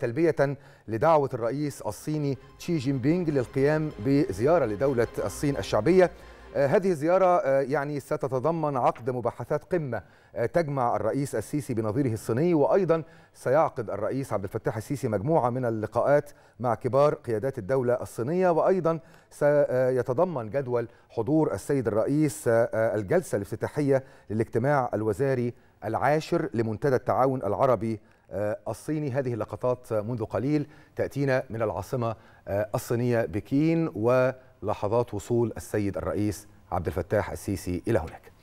تلبية لدعوة الرئيس الصيني تشي جين بينج للقيام بزيارة لدولة الصين الشعبية آه، هذه الزيارة آه، يعني ستتضمن عقد مباحثات قمة آه، تجمع الرئيس السيسي بنظيره الصيني وأيضا سيعقد الرئيس عبد الفتاح السيسي مجموعة من اللقاءات مع كبار قيادات الدولة الصينية وأيضا سيتضمن جدول حضور السيد الرئيس الجلسة الافتتاحية للاجتماع الوزاري العاشر لمنتدى التعاون العربي آه، الصيني هذه اللقطات منذ قليل تأتينا من العاصمة آه، الصينية بكين ولحظات وصول السيد الرئيس عبد الفتاح السيسي إلى هناك